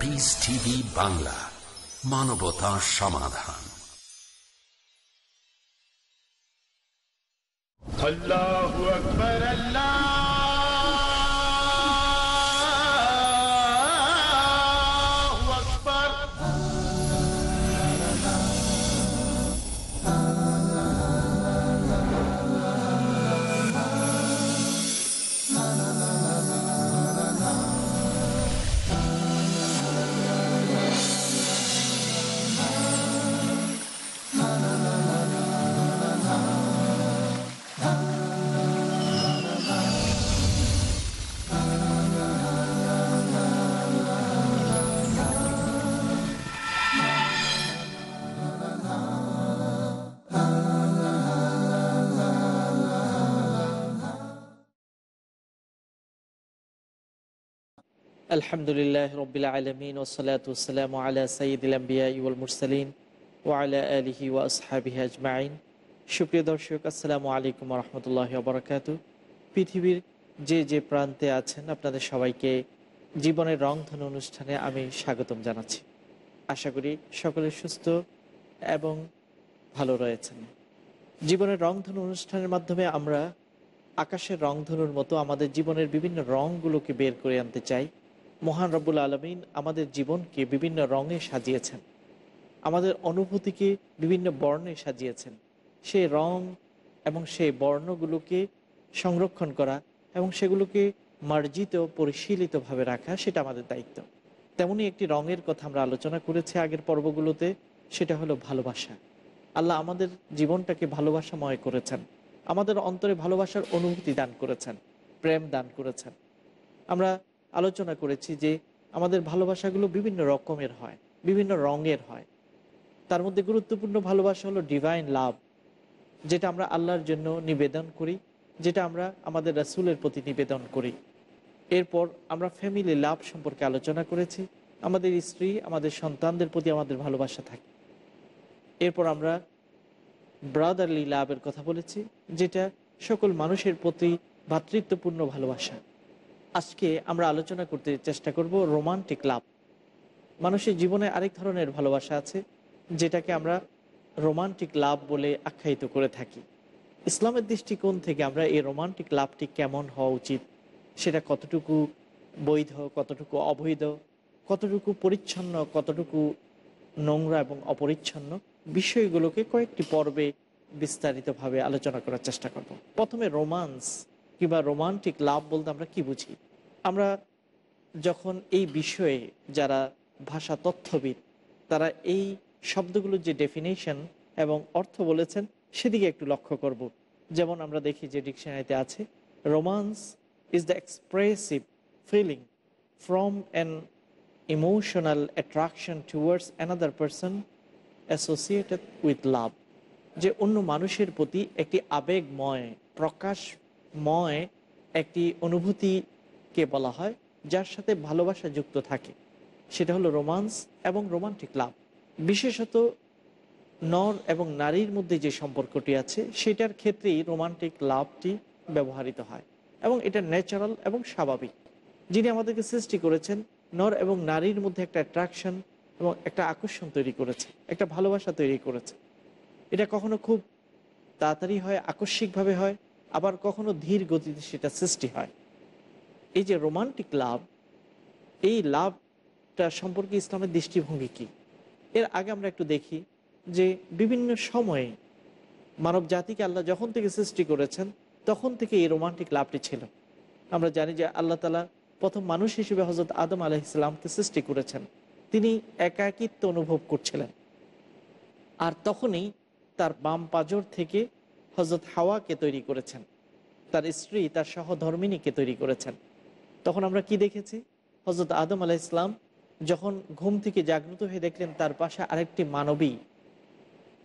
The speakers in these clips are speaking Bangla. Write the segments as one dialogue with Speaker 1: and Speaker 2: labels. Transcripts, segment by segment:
Speaker 1: পিস টিভি বাংলা মানবতা সমাধান আল্লাহু
Speaker 2: আলহামদুলিল্লাহ রবিল আলমিন ওসলাতাম আলা সঈদুলাম্বিয়াউল মুরসালিন আলা আলহি ওয়াসহাবি আজমাইন সুপ্রিয় দর্শক আসসালামু আলাইকুম রহমতুল্লাহ বরকাত পৃথিবীর যে যে প্রান্তে আছেন আপনাদের সবাইকে জীবনের রংধন অনুষ্ঠানে আমি স্বাগতম জানাচ্ছি আশা করি সকলে সুস্থ এবং ভালো রয়েছেন জীবনের রংধনু অনুষ্ঠানের মাধ্যমে আমরা আকাশের রংধনুর মতো আমাদের জীবনের বিভিন্ন রঙগুলোকে বের করে আনতে চাই মহান রব্বুল আলমিন আমাদের জীবনকে বিভিন্ন রঙে সাজিয়েছেন আমাদের অনুভূতিকে বিভিন্ন বর্ণে সাজিয়েছেন সেই রং এবং সেই বর্ণগুলোকে সংরক্ষণ করা এবং সেগুলোকে মার্জিত পরিশীলিতভাবে রাখা সেটা আমাদের দায়িত্ব তেমনি একটি রঙের কথা আমরা আলোচনা করেছি আগের পর্বগুলোতে সেটা হলো ভালোবাসা আল্লাহ আমাদের জীবনটাকে ভালোবাসাময় করেছেন আমাদের অন্তরে ভালোবাসার অনুভূতি দান করেছেন প্রেম দান করেছেন আমরা আলোচনা করেছি যে আমাদের ভালোবাসাগুলো বিভিন্ন রকমের হয় বিভিন্ন রঙের হয় তার মধ্যে গুরুত্বপূর্ণ ভালোবাসা হলো ডিভাইন লাভ যেটা আমরা আল্লাহর জন্য নিবেদন করি যেটা আমরা আমাদের রাসুলের প্রতি নিবেদন করি এরপর আমরা ফ্যামিলি লাভ সম্পর্কে আলোচনা করেছি আমাদের স্ত্রী আমাদের সন্তানদের প্রতি আমাদের ভালোবাসা থাকে এরপর আমরা ব্রাদারলি লাভের কথা বলেছি যেটা সকল মানুষের প্রতি ভাতৃত্বপূর্ণ ভালোবাসা আজকে আমরা আলোচনা করতে চেষ্টা করব রোমান্টিক লাভ মানুষের জীবনে আরেক ধরনের ভালোবাসা আছে যেটাকে আমরা রোমান্টিক লাভ বলে আখ্যায়িত করে থাকি ইসলামের দৃষ্টিকোণ থেকে আমরা এই রোমান্টিক লাভটি কেমন হওয়া উচিত সেটা কতটুকু বৈধ কতটুকু অবৈধ কতটুকু পরিচ্ছন্ন কতটুকু নোংরা এবং অপরিচ্ছন্ন বিষয়গুলোকে কয়েকটি পর্বে বিস্তারিতভাবে আলোচনা করার চেষ্টা করব প্রথমে রোমান্স কিংবা রোমান্টিক লাভ বলতে আমরা কি বুঝি আমরা যখন এই বিষয়ে যারা ভাষা তথ্যবিদ তারা এই শব্দগুলোর যে ডেফিনেশন এবং অর্থ বলেছেন সেদিকে একটু লক্ষ্য করব। যেমন আমরা দেখি যে ডিকশনারিতে আছে romance is the expressive feeling from an emotional attraction towards another person associated with love যে অন্য মানুষের প্রতি একটি আবেগময় প্রকাশ ময় একটি অনুভূতিকে বলা হয় যার সাথে ভালোবাসা যুক্ত থাকে সেটা হলো রোমান্স এবং রোমান্টিক লাভ বিশেষত নর এবং নারীর মধ্যে যে সম্পর্কটি আছে সেটার ক্ষেত্রেই রোমান্টিক লাভটি ব্যবহৃত হয় এবং এটা ন্যাচারাল এবং স্বাভাবিক যিনি আমাদেরকে সৃষ্টি করেছেন নর এবং নারীর মধ্যে একটা অ্যাট্রাকশন এবং একটা আকর্ষণ তৈরি করেছে একটা ভালোবাসা তৈরি করেছে এটা কখনো খুব তাড়াতাড়ি হয় আকস্মিকভাবে হয় আবার কখনো ধীর গতিতে সেটা সৃষ্টি হয় এই যে রোমান্টিক লাভ এই লাভটা সম্পর্কে ইসলামের দৃষ্টিভঙ্গি কি এর আগে আমরা একটু দেখি যে বিভিন্ন সময়ে মানব জাতিকে আল্লাহ যখন থেকে সৃষ্টি করেছেন তখন থেকে এই রোমান্টিক লাভটি ছিল আমরা জানি যে আল্লাহ তালা প্রথম মানুষ হিসেবে হজরত আদম আলাহ ইসলামকে সৃষ্টি করেছেন তিনি একাকিত্ব অনুভব করছিলেন আর তখনই তার বাম পাজর থেকে হজরত হাওয়াকে তৈরি করেছেন তার স্ত্রী তার সহধর্মিনীকে তৈরি করেছেন তখন আমরা কি দেখেছি হজরত আদম আলাহ ইসলাম যখন ঘুম থেকে জাগ্রত হয়ে দেখলেন তার পাশে আরেকটি মানবী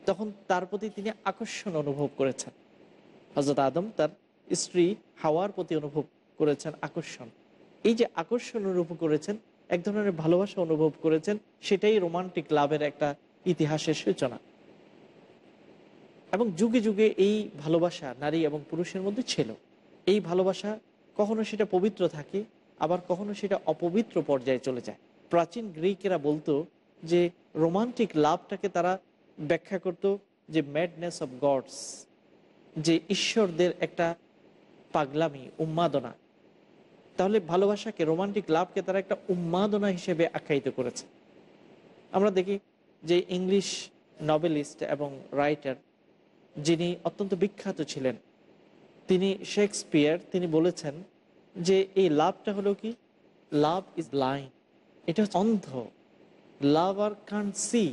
Speaker 2: তখন তার প্রতি তিনি আকর্ষণ অনুভব করেছেন হজরত আদম তার স্ত্রী হাওয়ার প্রতি অনুভব করেছেন আকর্ষণ এই যে আকর্ষণ অনুভব করেছেন এক ধরনের ভালোবাসা অনুভব করেছেন সেটাই রোমান্টিক লাভের একটা ইতিহাসের সূচনা এবং যুগে যুগে এই ভালোবাসা নারী এবং পুরুষের মধ্যে ছিল এই ভালোবাসা কখনো সেটা পবিত্র থাকে আবার কখনো সেটা অপবিত্র পর্যায়ে চলে যায় প্রাচীন গ্রিকেরা বলতো যে রোমান্টিক লাভটাকে তারা ব্যাখ্যা করত যে ম্যাডনেস অফ গডস যে ঈশ্বরদের একটা পাগলামি উন্মাদনা তাহলে ভালোবাসাকে রোমান্টিক লাভকে তারা একটা উন্মাদনা হিসেবে আখ্যায়িত করেছে আমরা দেখি যে ইংলিশ নভেলিস্ট এবং রাইটার যিনি অত্যন্ত বিখ্যাত ছিলেন তিনি শেক্সপিয়ার তিনি বলেছেন যে এই লাভটা হলো কি লাভ ইজ লাইন এটা অন্ধ লাভ আর কান সি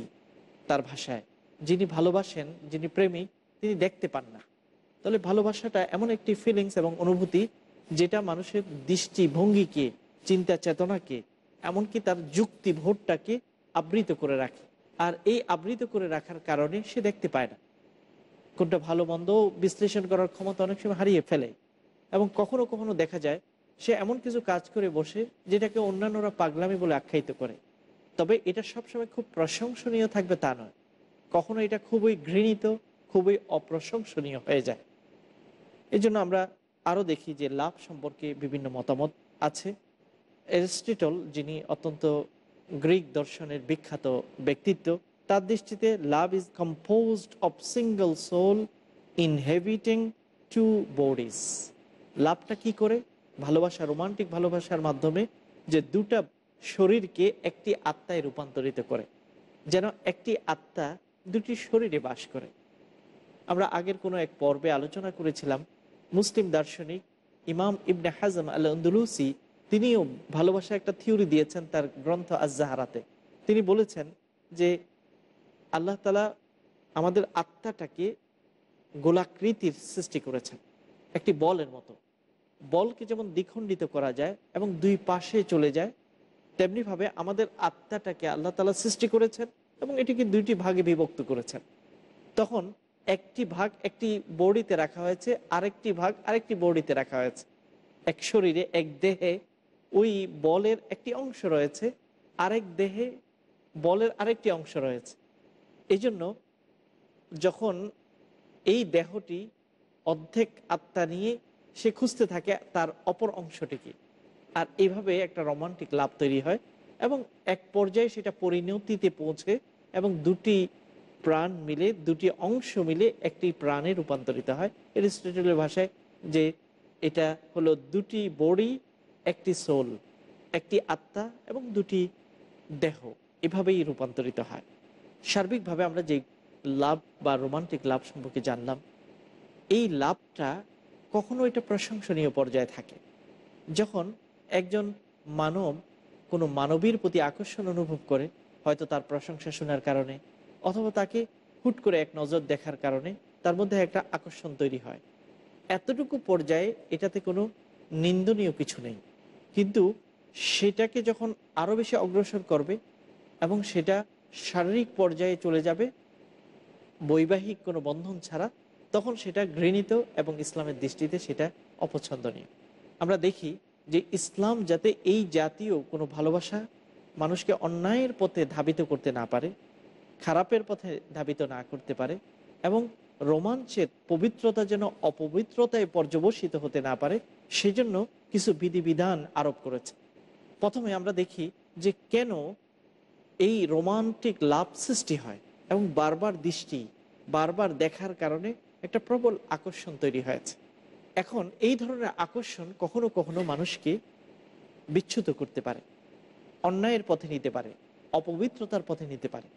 Speaker 2: তার ভাষায় যিনি ভালোবাসেন যিনি প্রেমিক তিনি দেখতে পান না তাহলে ভালোবাসাটা এমন একটি ফিলিংস এবং অনুভূতি যেটা মানুষের দৃষ্টি ভঙ্গিকে চিন্তা চেতনাকে এমনকি তার যুক্তি ভোটটাকে আবৃত করে রাখে আর এই আবৃত করে রাখার কারণে সে দেখতে পায় না কোনটা ভালো মন্দ বিশ্লেষণ করার ক্ষমতা অনেক সময় হারিয়ে ফেলে এবং কখনো কখনো দেখা যায় সে এমন কিছু কাজ করে বসে যেটাকে অন্যান্যরা পাগলামি বলে আখ্যায়িত করে তবে এটা সবসময় খুব প্রশংসনীয় থাকবে তা নয় কখনো এটা খুবই ঘৃণিত খুবই অপ্রশংসনীয় হয়ে যায় জন্য আমরা আরও দেখি যে লাভ সম্পর্কে বিভিন্ন মতামত আছে এরিস্টিটল যিনি অত্যন্ত গ্রিক দর্শনের বিখ্যাত ব্যক্তিত্ব তার দৃষ্টিতে love is composed of single soul inhabiting two bodies লাভটা কি করে ভালোবাসা রোমান্টিক ভালোবাসার মাধ্যমে যে দুটা শরীরকে একটি আত্মায় রূপান্তরিত করে যেন একটি আত্মা দুটি শরীরে বাস করে আমরা আগের কোনো এক পর্বে আলোচনা করেছিলাম মুসলিম দার্শনিক ইমাম ইবনে হাজম আল তিনিও ভালোবাসা একটা থিওরি দিয়েছেন তার গ্রন্থ আজাহারাতে তিনি বলেছেন যে আল্লাহ তালা আমাদের আত্মাটাকে গোলাকৃতির সৃষ্টি করেছেন একটি বলের মতো বলকে যেমন দ্বিখণ্ডিত করা যায় এবং দুই পাশে চলে যায় তেমনিভাবে আমাদের আত্মাটাকে আল্লাহ তালা সৃষ্টি করেছেন এবং এটিকে দুইটি ভাগে বিভক্ত করেছেন তখন একটি ভাগ একটি বডিতে রাখা হয়েছে আরেকটি ভাগ আরেকটি বডিতে রাখা হয়েছে এক শরীরে এক দেহে ওই বলের একটি অংশ রয়েছে আরেক দেহে বলের আরেকটি অংশ রয়েছে এজন্য যখন এই দেহটি অর্ধেক আত্মা নিয়ে সে খুঁজতে থাকে তার অপর অংশটিকে আর এইভাবে একটা রোমান্টিক লাভ তৈরি হয় এবং এক পর্যায়ে সেটা পরিণতিতে পৌঁছে এবং দুটি প্রাণ মিলে দুটি অংশ মিলে একটি প্রাণে রূপান্তরিত হয় এরিস্টেটলের ভাষায় যে এটা হলো দুটি বডি একটি সোল একটি আত্মা এবং দুটি দেহ এভাবেই রূপান্তরিত হয় সার্বিকভাবে আমরা যে লাভ বা রোমান্টিক লাভ সম্পর্কে জানলাম এই লাভটা কখনো এটা প্রশংসনীয় পর্যায়ে থাকে যখন একজন মানব কোনো মানবীর প্রতি আকর্ষণ অনুভব করে হয়তো তার প্রশংসা শোনার কারণে অথবা তাকে হুট করে এক নজর দেখার কারণে তার মধ্যে একটা আকর্ষণ তৈরি হয় এতটুকু পর্যায়ে এটাতে কোনো নিন্দনীয় কিছু নেই কিন্তু সেটাকে যখন আরও বেশি অগ্রসর করবে এবং সেটা শারীরিক পর্যায়ে চলে যাবে বৈবাহিক কোনো বন্ধন ছাড়া তখন সেটা ঘৃণিত এবং ইসলামের দৃষ্টিতে সেটা অপছন্দনীয় আমরা দেখি যে ইসলাম যাতে এই জাতীয় কোনো ভালোবাসা মানুষকে অন্যায়ের পথে ধাবিত করতে না পারে খারাপের পথে ধাবিত না করতে পারে এবং রোমাঞ্চের পবিত্রতা যেন অপবিত্রতায় পর্যবসিত হতে না পারে সেজন্য কিছু বিধিবিধান আরোপ করেছে প্রথমে আমরা দেখি যে কেন এই রোমান্টিক লাভ সৃষ্টি হয় এবং বারবার দৃষ্টি বারবার দেখার কারণে একটা প্রবল আকর্ষণ তৈরি হয়েছে এখন এই ধরনের আকর্ষণ কখনো কখনো মানুষকে বিচ্ছুত করতে পারে অন্যায়ের পথে নিতে পারে অপবিত্রতার পথে নিতে পারে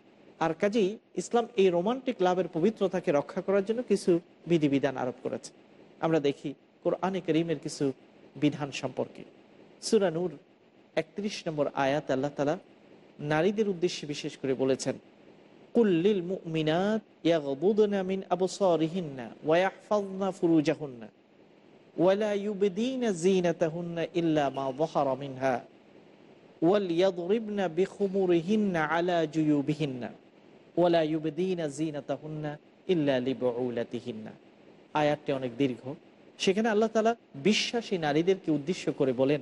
Speaker 2: আর কাজেই ইসলাম এই রোমান্টিক লাভের পবিত্রতাকে রক্ষা করার জন্য কিছু বিধিবিধান আরোপ করেছে আমরা দেখি কোরআনে করিমের কিছু বিধান সম্পর্কে সুরানুর একত্রিশ নম্বর আয়াত আল্লাহ তালা নারীদের উদ্দেশ্যে বিশেষ করে বলেছেন কুল্লিল মুমিনাত ইয়াগবুদনা মিন আবসারিহিন্না ওয়া ইয়াহফাযনা ফুরুজাহুন্না ওয়ালা ইউবদিনা ইল্লা মা যাহারা মিনহা ওয়াল ইয়াদরিবনা বিখুমুরিহিন্না আলা জুয়ুবিহিন্না ইউবদিনা ইল্লা আয়াতটি অনেক দীর্ঘ সেখানে আল্লাহ তালা বিশ্বাসী নারীদেরকে উদ্দেশ্য করে বলেন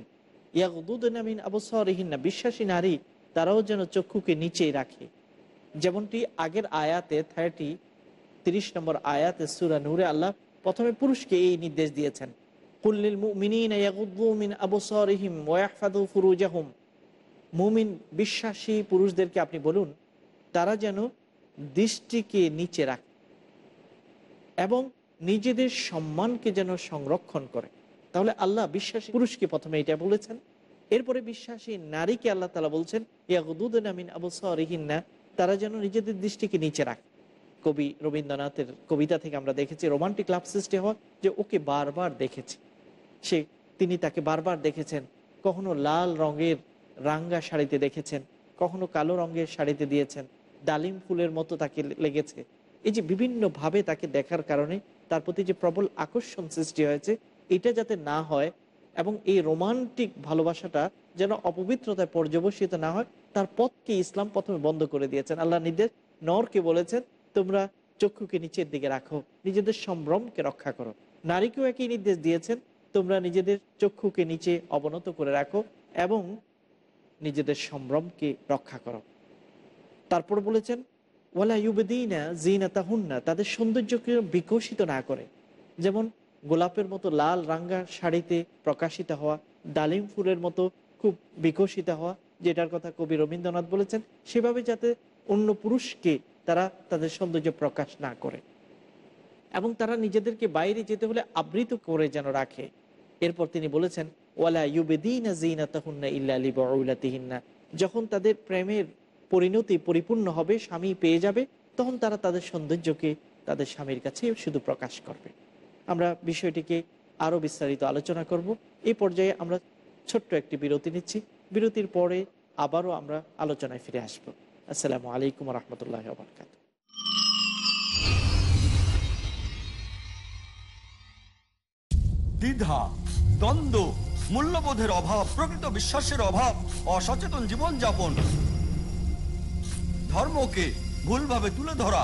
Speaker 2: ইয়াগুদুদ্দিন আবসরিহীন না বিশ্বাসী নারী তারাও যেন চক্ষুকে নিচেই রাখে যেমনটি আগের আয়াতে থার্টি তিরিশ নম্বর আয়াতে সুরা নূরে আল্লাহ প্রথমে পুরুষকে এই নির্দেশ দিয়েছেন কুল্লিল মুমিনিন ইয়াগুদ্দুমিন আবসারিহিম ওয়াহফাদু ফুরুজাহুম মুমিন বিশ্বাসী পুরুষদেরকে আপনি বলুন তারা যেন দৃষ্টিকে নিচে রাখে এবং নিজেদের সম্মানকে যেন সংরক্ষণ করে তাহলে আল্লাহ বিশ্বাসী পুরুষকে প্রথমে এটা বলেছেন এরপরে বিশ্বাসী নারীকে আল্লাহ তালা বলছেন ইয়াকুদুদ্দিন আমিন আবুসরিহিনা তারা যেন নিজেদের দৃষ্টিকে নিচে রাখে কবি রবীন্দ্রনাথের কবিতা থেকে আমরা দেখেছি রোমান্টিক লাভ সৃষ্টি হয় যে ওকে বারবার দেখেছে সে তিনি তাকে বারবার দেখেছেন কখনো লাল রঙের রাঙ্গা শাড়িতে দেখেছেন কখনো কালো রঙের শাড়িতে দিয়েছেন ডালিম ফুলের মতো তাকে লেগেছে এই যে বিভিন্নভাবে তাকে দেখার কারণে তার প্রতি যে প্রবল আকর্ষণ সৃষ্টি হয়েছে এটা যাতে না হয় এবং এই রোমান্টিক ভালোবাসাটা যেন অপবিত্রতায় পর্যবসিত না হয় তার পথকে ইসলাম প্রথমে বন্ধ করে দিয়েছেন আল্লাহ নির্দেশ নরকে বলেছেন তোমরা চক্ষুকে নিচের দিকে রাখো নিজেদের সম্ভ্রমকে রক্ষা করো নারীকেও একই নির্দেশ দিয়েছেন তোমরা নিজেদের চক্ষুকে নিচে অবনত করে রাখো এবং নিজেদের সম্ভ্রমকে রক্ষা করো তারপর বলেছেন ওয়ালা ইউবেদিনা জিনা তাহুন্না তাদের সৌন্দর্যকে বিকশিত না করে যেমন গোলাপের মতো লাল রাঙ্গা শাড়িতে প্রকাশিত হওয়া ডালিম ফুলের মতো খুব বিকশিত হওয়া যেটার কথা কবি রবীন্দ্রনাথ বলেছেন সেভাবে যাতে অন্য পুরুষকে তারা তাদের সৌন্দর্য প্রকাশ না করে এবং তারা নিজেদেরকে বাইরে যেতে হলে আবৃত করে যেন রাখে এরপর তিনি বলেছেন ওয়ালা ইউবেদিনা তাহুন্না ইল্লা যখন তাদের প্রেমের পরিণতি পরিপূর্ণ হবে স্বামী পেয়ে যাবে তখন তারা তাদের সৌন্দর্যকে তাদের স্বামীর কাছে শুধু প্রকাশ করবে আমরা বিষয়টিকে আরও বিস্তারিত আলোচনা করব এই পর্যায়ে আমরা ছোট্ট একটি বিরতি নিচ্ছি বিরতির পরে আবারও আমরা আলোচনায় ফিরে আসব আসসালামু আলাইকুম রহমতুল্লাহ আবরকাত
Speaker 3: দ্বিধা দ্বন্দ্ব মূল্যবোধের অভাব প্রকৃত বিশ্বাসের অভাব অসচেতন জীবনযাপন ধর্মকে ভুলভাবে তুলে ধরা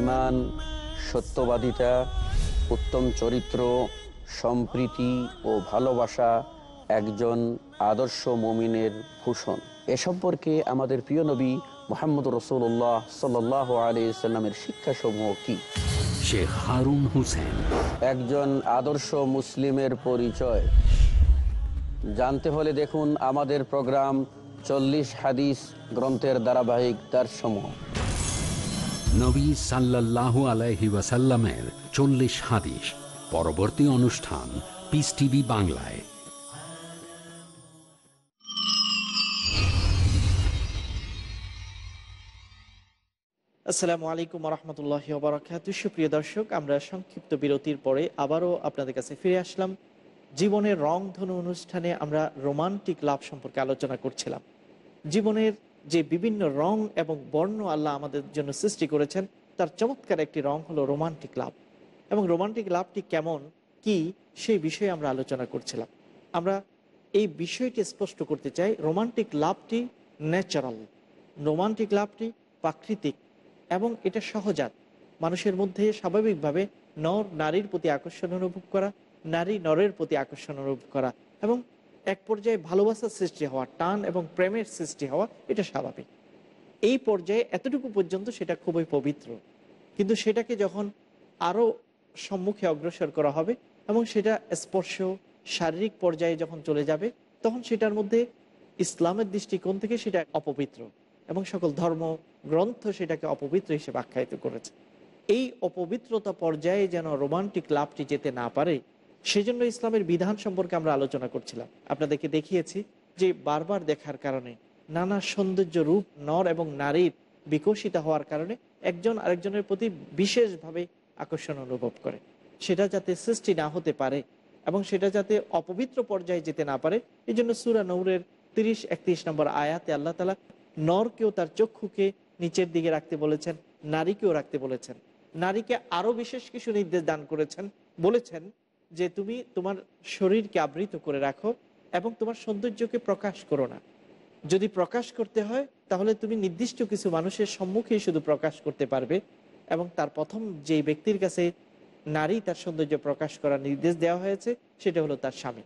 Speaker 3: ইমান সত্যবাদিতা উত্তম চরিত্র সম্প্রীতি ও ভালোবাসা একজন আদর্শ মমিনের ভূষণ এ সম্পর্কে আমাদের প্রিয় নবী মোহাম্মদ রসুল্লাহ সাল্লাহ আলিয়াল্লামের শিক্ষাসমূহ কী শেখ
Speaker 1: হারুন হুসেন
Speaker 3: একজন আদর্শ মুসলিমের পরিচয় জানতে হলে দেখুন আমাদের প্রোগ্রাম চল্লিশ হাদিস গ্রন্থের ধারাবাহিক তার সমূহ
Speaker 1: নবী সাল্লাহ আলাইহি ওয়াসাল্লামের চল্লিশ হাদিস পরবর্তী অনুষ্ঠান পিস টিভি বাংলায়
Speaker 2: আসসালামু আলাইকুম রহমতুল্লাহ বরাকাত সুপ্রিয় দর্শক আমরা সংক্ষিপ্ত বিরতির পরে আবারও আপনাদের কাছে ফিরে আসলাম জীবনের ধনু অনুষ্ঠানে আমরা রোমান্টিক লাভ সম্পর্কে আলোচনা করছিলাম জীবনের যে বিভিন্ন রং এবং বর্ণ আল্লাহ আমাদের জন্য সৃষ্টি করেছেন তার চমৎকার একটি রং হলো রোমান্টিক লাভ এবং রোমান্টিক লাভটি কেমন কি সেই বিষয়ে আমরা আলোচনা করছিলাম আমরা এই বিষয়টি স্পষ্ট করতে চাই রোমান্টিক লাভটি ন্যাচারাল রোমান্টিক লাভটি প্রাকৃতিক এবং এটা সহজাত মানুষের মধ্যে স্বাভাবিকভাবে নর নারীর প্রতি আকর্ষণ অনুভব করা নারী নরের প্রতি আকর্ষণ অনুভব করা এবং এক পর্যায়ে ভালোবাসার সৃষ্টি হওয়া টান এবং প্রেমের সৃষ্টি হওয়া এটা স্বাভাবিক এই পর্যায়ে এতটুকু পর্যন্ত সেটা খুবই পবিত্র কিন্তু সেটাকে যখন আরও সম্মুখে অগ্রসর করা হবে এবং সেটা স্পর্শ শারীরিক পর্যায়ে যখন চলে যাবে তখন সেটার মধ্যে ইসলামের দৃষ্টিকোণ থেকে সেটা অপবিত্র এবং সকল ধর্ম গ্রন্থ সেটাকে অপবিত্র হিসেবে আখ্যায়িত করেছে এই অপবিত্রতা পর্যায়ে যেন রোমান্টিক লাভটি যেতে না পারে সেজন্য ইসলামের বিধান সম্পর্কে আমরা আলোচনা করছিলাম আপনাদেরকে দেখিয়েছি যে বারবার দেখার কারণে নানা সৌন্দর্য রূপ নর এবং নারীর বিকশিত হওয়ার কারণে একজন আরেকজনের প্রতি বিশেষভাবে আকর্ষণ অনুভব করে সেটা যাতে সৃষ্টি না হতে পারে এবং সেটা যাতে অপবিত্র পর্যায়ে যেতে না পারে এই জন্য সুরা নৌরের তিরিশ একত্রিশ নম্বর আয়াতে আল্লাহ তালা নরকেও তার চক্ষুকে নিচের দিকে রাখতে বলেছেন নারীকেও রাখতে বলেছেন নারীকে আরও বিশেষ কিছু নির্দেশ দান করেছেন বলেছেন যে তুমি তোমার শরীরকে আবৃত করে রাখো এবং তোমার সৌন্দর্যকে প্রকাশ করো না যদি প্রকাশ করতে হয় তাহলে তুমি নির্দিষ্ট কিছু মানুষের সম্মুখেই শুধু প্রকাশ করতে পারবে এবং তার প্রথম যে ব্যক্তির কাছে নারী তার সৌন্দর্য প্রকাশ করার নির্দেশ দেওয়া হয়েছে সেটা হলো তার স্বামী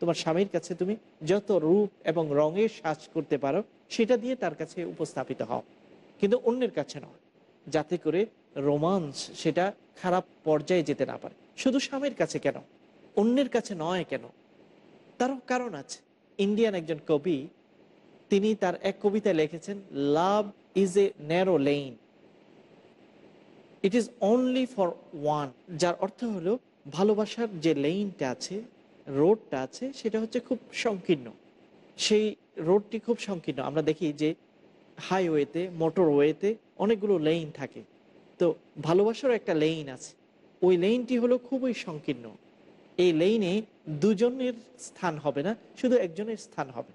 Speaker 2: তোমার স্বামীর কাছে তুমি যত রূপ এবং রঙের সাজ করতে পারো সেটা দিয়ে তার কাছে উপস্থাপিত হও কিন্তু অন্যের কাছে নয় যাতে করে রোমান্স সেটা খারাপ পর্যায়ে যেতে না পারে শুধু স্বামীর কাছে কেন অন্যের কাছে নয় কেন তারও কারণ আছে ইন্ডিয়ান একজন কবি তিনি তার এক কবিতায় লিখেছেন love is a narrow lane it is only for one যার অর্থ হলো ভালোবাসার যে লেইনটা আছে রোডটা আছে সেটা হচ্ছে খুব সংকীর্ণ সেই রোডটি খুব সংকীর্ণ আমরা দেখি যে হাইওয়েতে মোটরওয়েতে অনেকগুলো লেইন থাকে তো ভালোবাসারও একটা লেইন আছে ওই লেইনটি হলো খুবই সংকীর্ণ এই লেইনে দুজনের স্থান হবে না শুধু একজনের স্থান হবে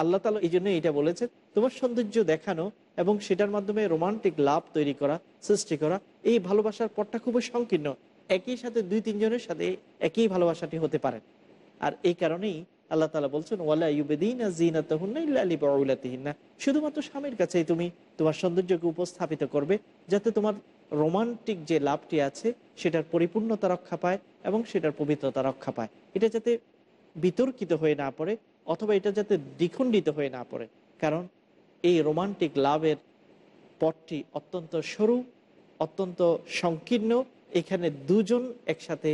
Speaker 2: আল্লাহ তালা এই জন্য এটা বলেছে তোমার সৌন্দর্য দেখানো এবং সেটার মাধ্যমে রোমান্টিক লাভ তৈরি করা সৃষ্টি করা এই ভালোবাসার পথটা খুবই সংকীর্ণ একই সাথে দুই তিনজনের সাথে একই ভালোবাসাটি হতে পারে আর এই কারণেই আল্লাহ তালা বলছেন ওয়ালা শুধুমাত্র স্বামীর কাছেই তুমি তোমার সৌন্দর্যকে উপস্থাপিত করবে যাতে তোমার রোমান্টিক যে লাভটি আছে সেটার পরিপূর্ণতা রক্ষা পায় এবং সেটার পবিত্রতা রক্ষা পায় এটা যাতে বিতর্কিত হয়ে না পড়ে অথবা এটা যাতে দ্বিখণ্ডিত হয়ে না পড়ে কারণ এই রোমান্টিক লাভের পথটি অত্যন্ত সরু অত্যন্ত সংকীর্ণ এখানে দুজন একসাথে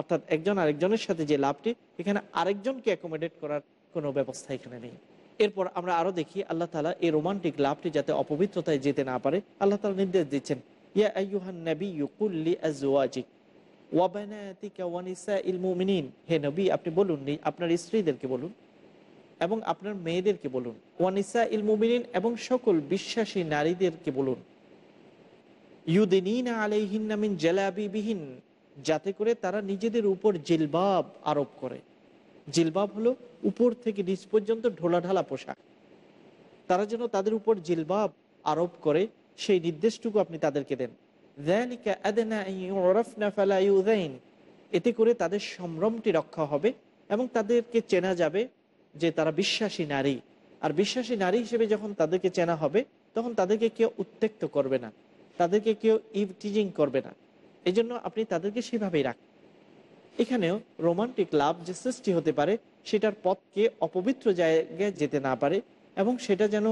Speaker 2: অর্থাৎ একজন আরেকজনের সাথে যে লাভটি এখানে আরেকজনকে অ্যাকোমোডেট করার কোনো ব্যবস্থা এখানে নেই এরপর আমরা আরো দেখি আল্লাহ তালা এই রোমান্টিক লাভটি যাতে অপবিত্রতায় যেতে না পারে আল্লাহ তালা নির্দেশ দিচ্ছেন ইয়া আইয়ুহান নবী ইউকুল্লি আজওয়াজিক হে নবী আপনি বলুন আপনার স্ত্রীদেরকে বলুন এবং আপনার মেয়েদেরকে বলুন ওয়ানিসা ইলমুমিনিন এবং সকল বিশ্বাসী নারীদেরকে বলুন ইউদিনা আলাইহিন জালাবিবিহীন যাতে করে তারা নিজেদের উপর জিলবাব আরোপ করে জিলবাব হলো উপর থেকে নিচ পর্যন্ত ঢোলাঢালা পোশাক তারা যেন তাদের উপর জিলবাব আরোপ করে সেই নির্দেশটুকু আপনি তাদেরকে দেন এতে করে তাদের সম্ভ্রমটি রক্ষা হবে এবং তাদেরকে চেনা যাবে যে তারা বিশ্বাসী নারী আর বিশ্বাসী নারী হিসেবে যখন তাদেরকে চেনা হবে তখন তাদেরকে কেউ উত্তেক্ত করবে না তাদেরকে কেউ ইভ টিজিং করবে না এই জন্য আপনি তাদেরকে সেভাবেই রাখেন এখানেও রোমান্টিক লাভ যে সৃষ্টি হতে পারে সেটার পথকে অপবিত্র জায়গায় যেতে না পারে এবং সেটা যেন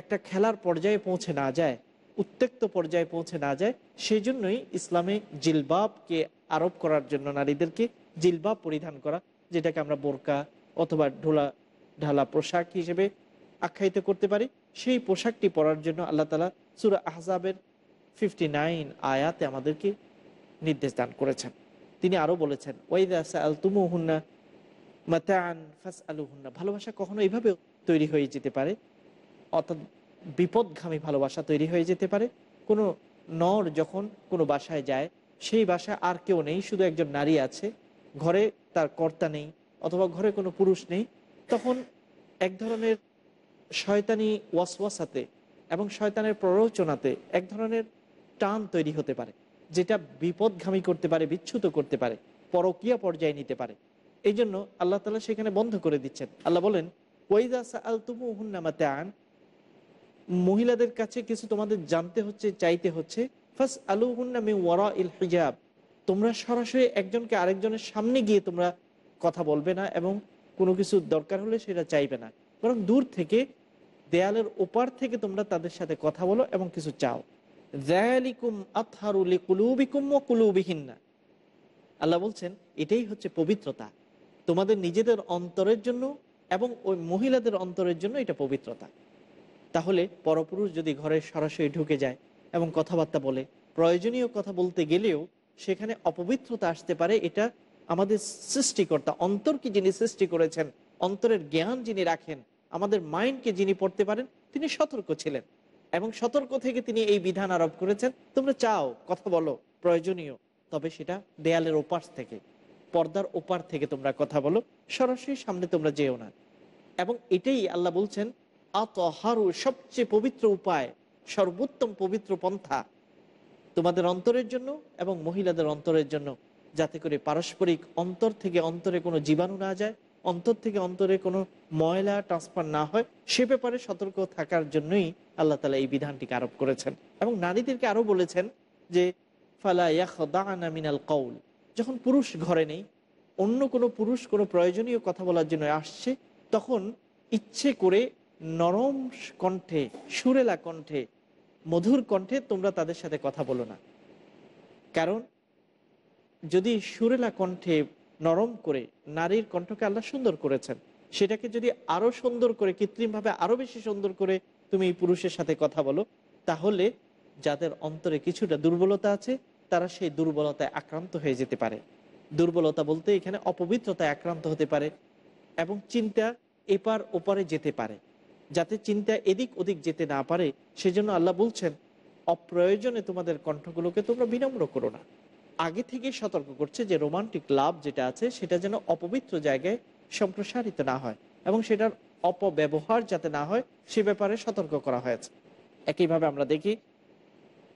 Speaker 2: একটা খেলার পর্যায়ে পৌঁছে না যায় উত্তেক্ত পর্যায়ে পৌঁছে না যায় সেই জন্যই ইসলামে জিলবাবকে আরোপ করার জন্য নারীদেরকে জিলবাব পরিধান করা যেটাকে আমরা বোরকা অথবা ঢোলা ঢালা পোশাক হিসেবে আখ্যায়িত করতে পারি সেই পোশাকটি পরার জন্য আল্লাহ তালা সুরা আহজাবের ফিফটি নাইন আয়াতে আমাদেরকে নির্দেশ দান করেছেন তিনি আরও বলেছেন ফাস আলু ভালোবাসা কখনো এইভাবে তৈরি হয়ে যেতে পারে অর্থাৎ বিপদঘামী ভালোবাসা তৈরি হয়ে যেতে পারে কোনো নর যখন কোনো বাসায় যায় সেই বাসায় আর কেউ নেই শুধু একজন নারী আছে ঘরে তার কর্তা নেই অথবা ঘরে কোনো পুরুষ নেই তখন এক ধরনের শয়তানি ওয়াসওয়াসাতে এবং শয়তানের প্ররোচনাতে এক ধরনের টান তৈরি হতে পারে যেটা বিপদঘামী করতে পারে বিচ্ছুত করতে পারে পরকিয়া পর্যায়ে নিতে পারে এই জন্য আল্লাহ তালা সেখানে বন্ধ করে দিচ্ছেন আল্লাহ বলেন আন মহিলাদের কাছে কিছু তোমাদের জানতে হচ্ছে চাইতে হচ্ছে ফার্স্ট আলু হুন্নামে ওয়ারা ইল হিজাব তোমরা সরাসরি একজনকে আরেকজনের সামনে গিয়ে তোমরা কথা বলবে না এবং কোনো কিছু দরকার হলে সেটা চাইবে না বরং দূর থেকে দেয়ালের ওপার থেকে তোমরা তাদের সাথে কথা বলো এবং কিছু চাও আল্লাহ বলছেন এটাই হচ্ছে পবিত্রতা তোমাদের নিজেদের অন্তরের জন্য এবং ওই মহিলাদের অন্তরের জন্য এটা পবিত্রতা তাহলে পরপুরুষ যদি ঘরে সরাসরি ঢুকে যায় এবং কথাবার্তা বলে প্রয়োজনীয় কথা বলতে গেলেও সেখানে অপবিত্রতা আসতে পারে এটা আমাদের সৃষ্টিকর্তা অন্তরকে যিনি সৃষ্টি করেছেন অন্তরের জ্ঞান যিনি রাখেন আমাদের মাইন্ডকে যিনি পড়তে পারেন তিনি সতর্ক ছিলেন এবং সতর্ক থেকে তিনি এই বিধান আরোপ করেছেন তোমরা চাও কথা বলো প্রয়োজনীয় তবে সেটা দেয়ালের ওপার থেকে পর্দার ওপার থেকে তোমরা কথা বলো সরাসরি সামনে তোমরা যেও না এবং এটাই আল্লাহ বলছেন আতহারু সবচেয়ে পবিত্র উপায় সর্বোত্তম পবিত্র পন্থা তোমাদের অন্তরের জন্য এবং মহিলাদের অন্তরের জন্য যাতে করে পারস্পরিক অন্তর থেকে অন্তরে কোনো জীবাণু না যায় অন্তর থেকে অন্তরে কোনো ময়লা ট্রান্সফার না হয় সে ব্যাপারে সতর্ক থাকার জন্যই আল্লাহ তালা এই বিধানটিকে আরোপ করেছেন এবং নারীদেরকে আরও বলেছেন যে ফালা ইয়াখদানা মিনাল কৌল যখন পুরুষ ঘরে নেই অন্য কোনো পুরুষ কোনো প্রয়োজনীয় কথা বলার জন্য আসছে তখন ইচ্ছে করে নরম কণ্ঠে সুরেলা কণ্ঠে মধুর কণ্ঠে তোমরা তাদের সাথে কথা বলো না কারণ যদি সুরেলা কণ্ঠে নরম করে নারীর কণ্ঠকে আল্লাহ সুন্দর করেছেন সেটাকে যদি আরও সুন্দর করে কৃত্রিমভাবে আরও বেশি সুন্দর করে তুমি এই পুরুষের সাথে কথা বলো তাহলে যাদের অন্তরে কিছুটা দুর্বলতা আছে তারা সেই দুর্বলতায় আক্রান্ত হয়ে যেতে পারে দুর্বলতা বলতে এখানে অপবিত্রতায় আক্রান্ত হতে পারে এবং চিন্তা এপার ওপারে যেতে পারে যাতে চিন্তা এদিক ওদিক যেতে না পারে সেজন্য আল্লাহ বলছেন অপ্রয়োজনে তোমাদের কণ্ঠগুলোকে তোমরা বিনম্র করো না আগে থেকে সতর্ক করছে যে রোমান্টিক লাভ যেটা আছে সেটা যেন অপবিত্র জায়গায় সম্প্রসারিত না হয় এবং সেটার অপব্যবহার যাতে না হয় সে ব্যাপারে সতর্ক করা হয়েছে একইভাবে আমরা দেখি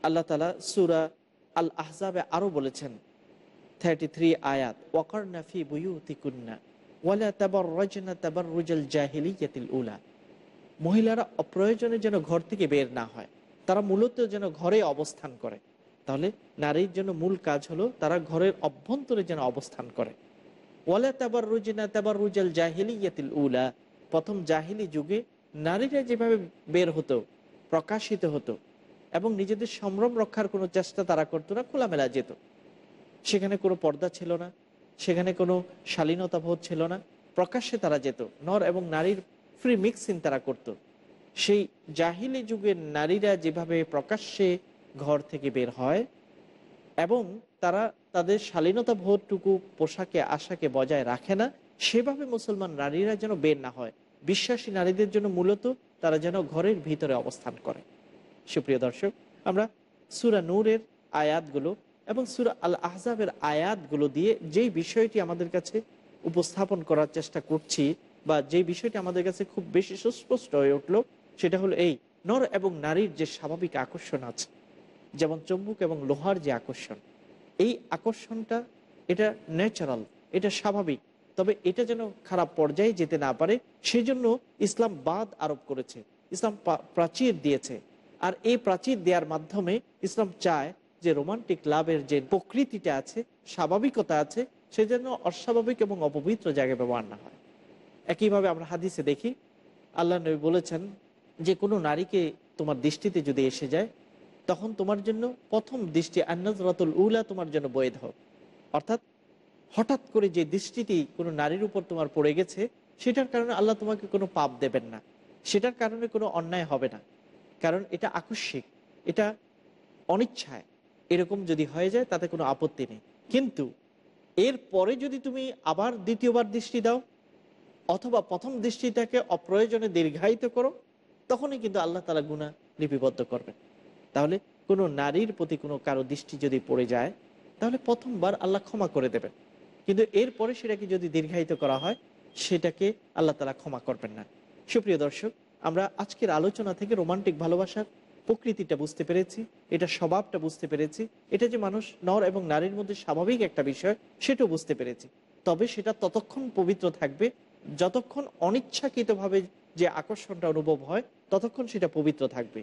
Speaker 2: আল্লাহ তালা সুরা আল আহজাবে আরও বলেছেন থার্টি থ্রি আয়াত ওয়াকর নাফি বুয়ুতিকুন্না ওয়ালা জাহিলি উলা মহিলারা অপ্রয়োজনে যেন ঘর থেকে বের না হয় তারা মূলত যেন ঘরে অবস্থান করে তাহলে নারীর জন্য মূল কাজ হলো তারা ঘরের অভ্যন্তরে যেন অবস্থান করে প্রথম জাহিলি যুগে নারীরা যেভাবে বের হতো প্রকাশিত হতো এবং নিজেদের সম্ভ্রম রক্ষার কোনো চেষ্টা তারা করতো না খোলামেলা যেত সেখানে কোনো পর্দা ছিল না সেখানে কোনো শালীনতা বোধ ছিল না প্রকাশ্যে তারা যেত নর এবং নারীর ফ্রি মিক্সিং তারা করত সেই জাহিলি যুগের নারীরা যেভাবে প্রকাশ্যে ঘর থেকে বের হয় এবং তারা তাদের শালীনতা ভোটটুকু পোশাকে আশাকে বজায় রাখে না সেভাবে মুসলমান নারীরা যেন বের না হয় বিশ্বাসী নারীদের জন্য মূলত তারা যেন ঘরের ভিতরে অবস্থান করে সুপ্রিয় দর্শক আমরা সুরা নূরের আয়াতগুলো এবং সুরা আল আহজাবের আয়াতগুলো দিয়ে যেই বিষয়টি আমাদের কাছে উপস্থাপন করার চেষ্টা করছি বা যে বিষয়টি আমাদের কাছে খুব বেশি সুস্পষ্ট হয়ে উঠলো সেটা হলো এই নর এবং নারীর যে স্বাভাবিক আকর্ষণ আছে যেমন চম্বুক এবং লোহার যে আকর্ষণ এই আকর্ষণটা এটা ন্যাচারাল এটা স্বাভাবিক তবে এটা যেন খারাপ পর্যায়ে যেতে না পারে সেজন্য ইসলাম বাদ আরোপ করেছে ইসলাম প্রাচীর দিয়েছে আর এই প্রাচীর দেওয়ার মাধ্যমে ইসলাম চায় যে রোমান্টিক লাভের যে প্রকৃতিটা আছে স্বাভাবিকতা আছে সেজন্য অস্বাভাবিক এবং অপবিত্র জায়গায় ব্যবহার না হয় একইভাবে আমরা হাদিসে দেখি আল্লাহ নবী বলেছেন যে কোনো নারীকে তোমার দৃষ্টিতে যদি এসে যায় তখন তোমার জন্য প্রথম দৃষ্টি আন্নাজরাতুল উলা তোমার জন্য বৈধ অর্থাৎ হঠাৎ করে যে দৃষ্টিটি কোনো নারীর উপর তোমার পড়ে গেছে সেটার কারণে আল্লাহ তোমাকে কোনো পাপ দেবেন না সেটার কারণে কোনো অন্যায় হবে না কারণ এটা আকস্মিক এটা অনিচ্ছায় এরকম যদি হয়ে যায় তাতে কোনো আপত্তি নেই কিন্তু এর পরে যদি তুমি আবার দ্বিতীয়বার দৃষ্টি দাও অথবা প্রথম দৃষ্টিটাকে অপ্রয়োজনে দীর্ঘায়িত করো তখনই কিন্তু আল্লাহ তালা গুণা লিপিবদ্ধ করবেন তাহলে কোনো নারীর প্রতি কোনো কারো দৃষ্টি যদি পড়ে যায় তাহলে প্রথমবার আল্লাহ ক্ষমা করে দেবেন কিন্তু এরপরে সেটাকে যদি দীর্ঘায়িত করা হয় সেটাকে আল্লাহ তালা ক্ষমা করবেন না সুপ্রিয় দর্শক আমরা আজকের আলোচনা থেকে রোমান্টিক ভালোবাসার প্রকৃতিটা বুঝতে পেরেছি এটা স্বভাবটা বুঝতে পেরেছি এটা যে মানুষ নর এবং নারীর মধ্যে স্বাভাবিক একটা বিষয় সেটাও বুঝতে পেরেছি তবে সেটা ততক্ষণ পবিত্র থাকবে যতক্ষণ অনিচ্ছাকৃতভাবে যে আকর্ষণটা অনুভব হয় ততক্ষণ সেটা পবিত্র থাকবে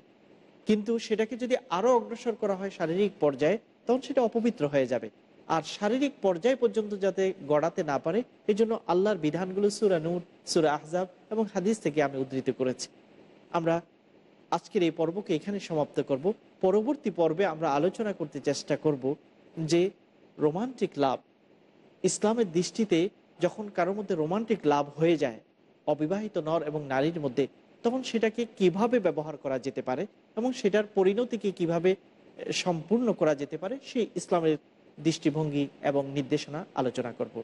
Speaker 2: কিন্তু সেটাকে যদি আরও অগ্রসর করা হয় শারীরিক পর্যায়ে তখন সেটা অপবিত্র হয়ে যাবে আর শারীরিক পর্যায় পর্যন্ত যাতে গড়াতে না পারে এই জন্য আল্লাহর বিধানগুলো সুরা নূর সুরা আহজাব এবং হাদিস থেকে আমি উদ্ধৃত করেছি আমরা আজকের এই পর্বকে এখানে সমাপ্ত করব পরবর্তী পর্বে আমরা আলোচনা করতে চেষ্টা করব যে রোমান্টিক লাভ ইসলামের দৃষ্টিতে যখন কারোর মধ্যে রোমান্টিক লাভ হয়ে যায় অবিবাহিত নর এবং নারীর মধ্যে তখন সেটাকে কিভাবে ব্যবহার করা যেতে পারে এবং সেটার পরিণতিকে কিভাবে সম্পূর্ণ করা যেতে পারে সেই ইসলামের দৃষ্টিভঙ্গি এবং নির্দেশনা আলোচনা করব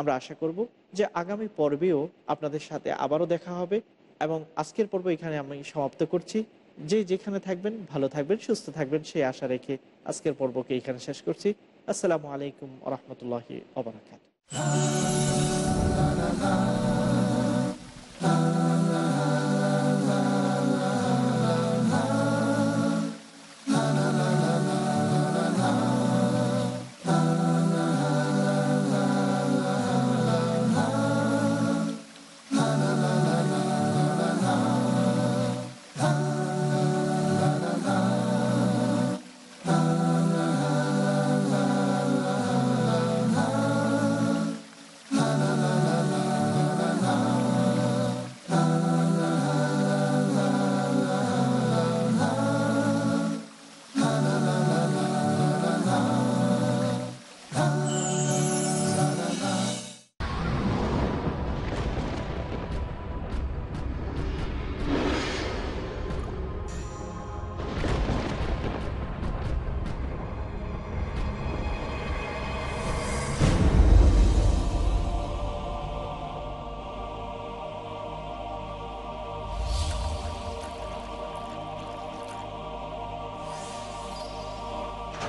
Speaker 2: আমরা আশা করব যে আগামী পর্বেও আপনাদের সাথে আবারও দেখা হবে এবং আজকের পর্ব এখানে আমি সমাপ্ত করছি যে যেখানে থাকবেন ভালো থাকবেন সুস্থ থাকবেন সেই আশা রেখে আজকের পর্বকে এখানে শেষ করছি আসসালামু আলাইকুম রহমতুল্লাহি আবরাকাত